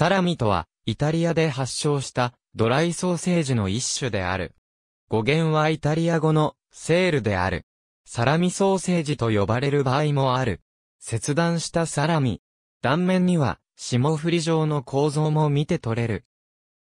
サラミとは、イタリアで発祥したドライソーセージの一種である。語源はイタリア語のセールである。サラミソーセージと呼ばれる場合もある。切断したサラミ。断面には霜降り状の構造も見て取れる。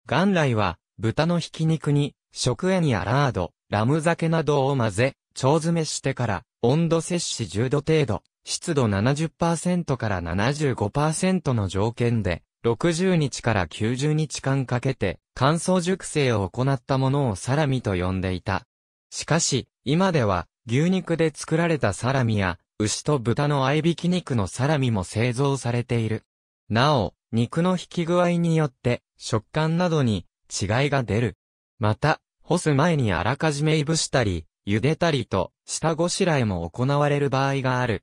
元来は豚のひき肉に食塩やラード、ラム酒などを混ぜ、腸詰めしてから温度摂取10度程度、湿度70%から75%の条件で60日から90日間かけて乾燥熟成を行ったものをサラミと呼んでいた。しかし、今では牛肉で作られたサラミや牛と豚の合いびき肉のサラミも製造されている。なお、肉の引き具合によって食感などに違いが出る。また、干す前にあらかじめいぶしたり、茹でたりと、下ごしらえも行われる場合がある。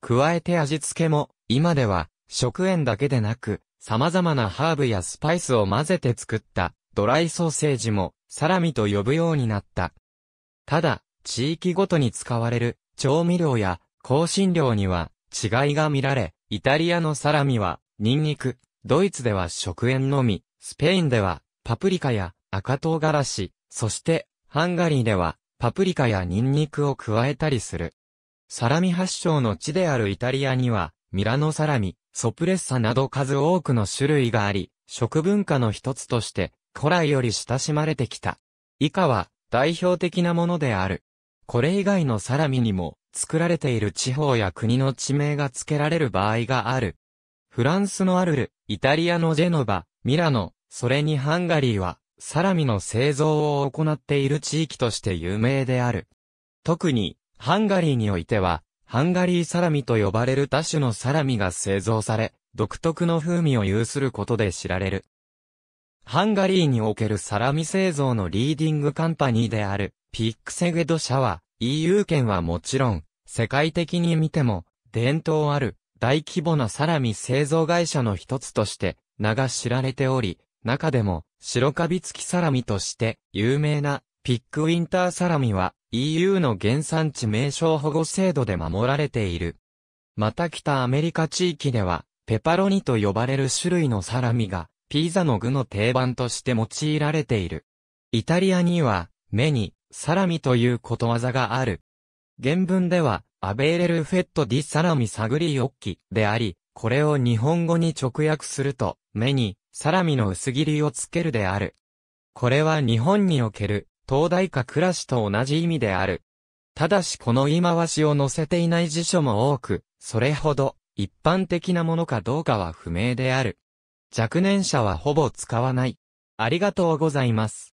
加えて味付けも、今では、食塩だけでなく、様々なハーブやスパイスを混ぜて作ったドライソーセージもサラミと呼ぶようになった。ただ、地域ごとに使われる調味料や香辛料には違いが見られ、イタリアのサラミはニンニク、ドイツでは食塩のみ、スペインではパプリカや赤唐辛子、そしてハンガリーではパプリカやニンニクを加えたりする。サラミ発祥の地であるイタリアには、ミラノサラミ、ソプレッサなど数多くの種類があり、食文化の一つとして、古来より親しまれてきた。以下は、代表的なものである。これ以外のサラミにも、作られている地方や国の地名が付けられる場合がある。フランスのアルル、イタリアのジェノバ、ミラノ、それにハンガリーは、サラミの製造を行っている地域として有名である。特に、ハンガリーにおいては、ハンガリーサラミと呼ばれる多種のサラミが製造され、独特の風味を有することで知られる。ハンガリーにおけるサラミ製造のリーディングカンパニーである、ピックセゲド社は、EU 圏はもちろん、世界的に見ても、伝統ある、大規模なサラミ製造会社の一つとして、名が知られており、中でも、白カビ付きサラミとして、有名な、ピックウィンターサラミは、EU の原産地名称保護制度で守られている。また北アメリカ地域では、ペパロニと呼ばれる種類のサラミが、ピーザの具の定番として用いられている。イタリアには、目に、サラミということわざがある。原文では、アベーレルフェットディサラミサグリオッキであり、これを日本語に直訳すると、目に、サラミの薄切りをつけるである。これは日本における東大か暮らしと同じ意味である。ただしこの言い回しを載せていない辞書も多く、それほど一般的なものかどうかは不明である。若年者はほぼ使わない。ありがとうございます。